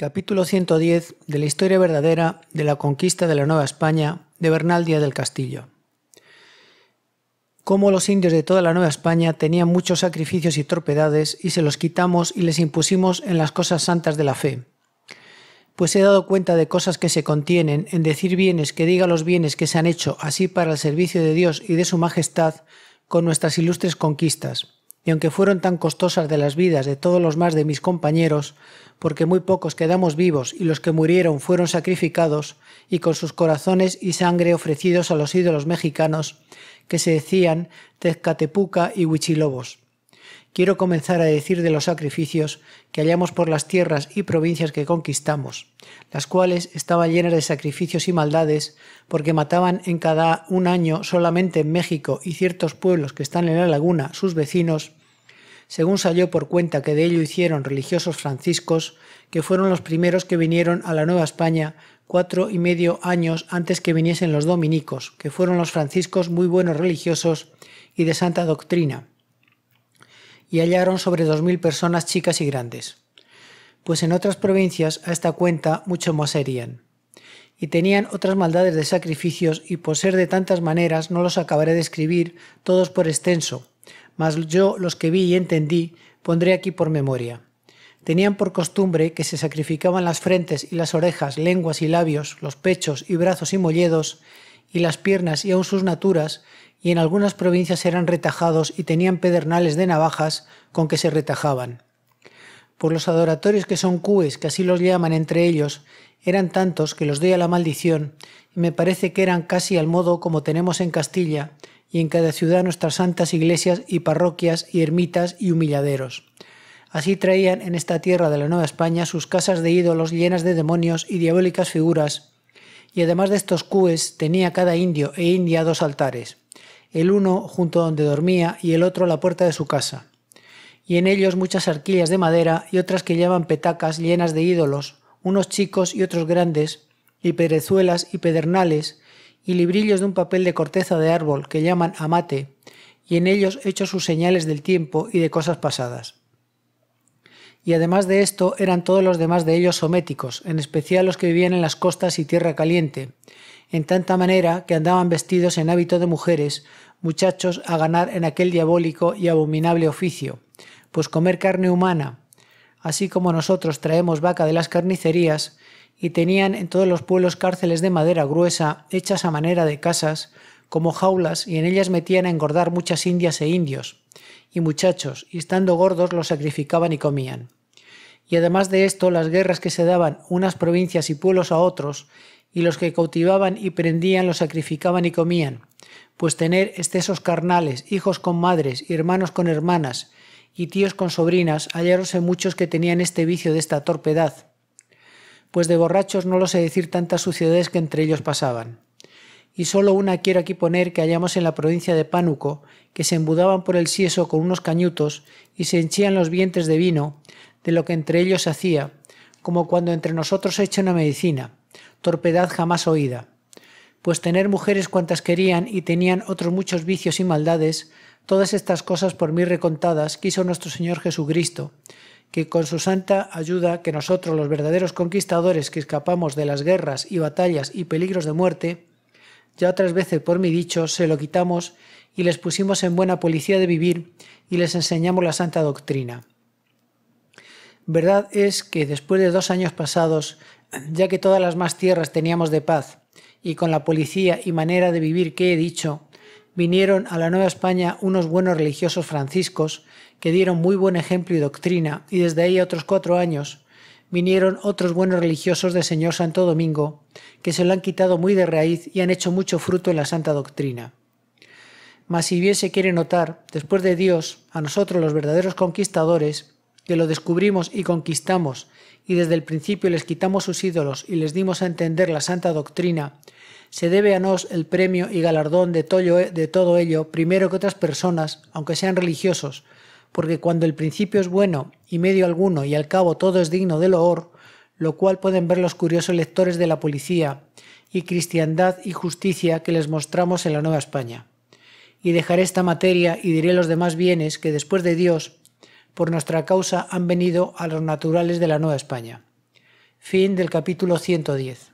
Capítulo 110 de la historia verdadera de la conquista de la Nueva España de Bernal Díaz del Castillo. Cómo los indios de toda la Nueva España tenían muchos sacrificios y torpedades y se los quitamos y les impusimos en las cosas santas de la fe. Pues he dado cuenta de cosas que se contienen en decir bienes que diga los bienes que se han hecho así para el servicio de Dios y de su majestad con nuestras ilustres conquistas y aunque fueron tan costosas de las vidas de todos los más de mis compañeros, porque muy pocos quedamos vivos y los que murieron fueron sacrificados y con sus corazones y sangre ofrecidos a los ídolos mexicanos, que se decían Tezcatepuca y Huichilobos quiero comenzar a decir de los sacrificios que hallamos por las tierras y provincias que conquistamos, las cuales estaban llenas de sacrificios y maldades, porque mataban en cada un año solamente en México y ciertos pueblos que están en la laguna sus vecinos, según salió por cuenta que de ello hicieron religiosos franciscos, que fueron los primeros que vinieron a la Nueva España cuatro y medio años antes que viniesen los dominicos, que fueron los franciscos muy buenos religiosos y de santa doctrina y hallaron sobre dos mil personas chicas y grandes, pues en otras provincias a esta cuenta mucho más serían. Y tenían otras maldades de sacrificios, y por ser de tantas maneras no los acabaré de escribir todos por extenso, mas yo los que vi y entendí pondré aquí por memoria. Tenían por costumbre que se sacrificaban las frentes y las orejas, lenguas y labios, los pechos y brazos y molledos, y las piernas y aun sus naturas, y en algunas provincias eran retajados y tenían pedernales de navajas con que se retajaban. Por los adoratorios que son cúes, que así los llaman entre ellos, eran tantos que los doy a la maldición, y me parece que eran casi al modo como tenemos en Castilla y en cada ciudad nuestras santas iglesias y parroquias y ermitas y humilladeros. Así traían en esta tierra de la Nueva España sus casas de ídolos llenas de demonios y diabólicas figuras, y además de estos cues tenía cada indio e india dos altares, el uno junto donde dormía y el otro a la puerta de su casa, y en ellos muchas arquillas de madera y otras que llevan petacas llenas de ídolos, unos chicos y otros grandes, y perezuelas y pedernales, y librillos de un papel de corteza de árbol que llaman amate, y en ellos hechos sus señales del tiempo y de cosas pasadas y además de esto eran todos los demás de ellos sométicos, en especial los que vivían en las costas y tierra caliente, en tanta manera que andaban vestidos en hábito de mujeres, muchachos a ganar en aquel diabólico y abominable oficio, pues comer carne humana, así como nosotros traemos vaca de las carnicerías, y tenían en todos los pueblos cárceles de madera gruesa hechas a manera de casas, como jaulas y en ellas metían a engordar muchas indias e indios, y muchachos, y estando gordos los sacrificaban y comían. Y además de esto, las guerras que se daban unas provincias y pueblos a otros, y los que cautivaban y prendían los sacrificaban y comían, pues tener excesos carnales, hijos con madres, y hermanos con hermanas, y tíos con sobrinas, halláronse muchos que tenían este vicio de esta torpedad, pues de borrachos no lo sé decir tantas suciedades que entre ellos pasaban y solo una quiero aquí poner que hallamos en la provincia de Pánuco, que se embudaban por el sieso con unos cañutos y se henchían los vientres de vino de lo que entre ellos hacía, como cuando entre nosotros se echa una medicina, torpedad jamás oída. Pues tener mujeres cuantas querían y tenían otros muchos vicios y maldades, todas estas cosas por mí recontadas quiso nuestro Señor Jesucristo, que con su santa ayuda que nosotros los verdaderos conquistadores que escapamos de las guerras y batallas y peligros de muerte, ya otras veces por mi dicho, se lo quitamos y les pusimos en buena policía de vivir y les enseñamos la santa doctrina. Verdad es que después de dos años pasados, ya que todas las más tierras teníamos de paz, y con la policía y manera de vivir que he dicho, vinieron a la Nueva España unos buenos religiosos franciscos que dieron muy buen ejemplo y doctrina, y desde ahí otros cuatro años vinieron otros buenos religiosos de Señor Santo Domingo, que se lo han quitado muy de raíz y han hecho mucho fruto en la santa doctrina. Mas si bien se quiere notar, después de Dios, a nosotros los verdaderos conquistadores, que lo descubrimos y conquistamos, y desde el principio les quitamos sus ídolos y les dimos a entender la santa doctrina, se debe a nos el premio y galardón de, todo ello primero que otras personas, aunque sean religiosos, porque cuando el principio es bueno y medio alguno y al cabo todo es digno de loor, lo cual pueden ver los curiosos lectores de la policía y cristiandad y justicia que les mostramos en la Nueva España. Y dejaré esta materia y diré los demás bienes que después de Dios, por nuestra causa, han venido a los naturales de la Nueva España. Fin del capítulo 110.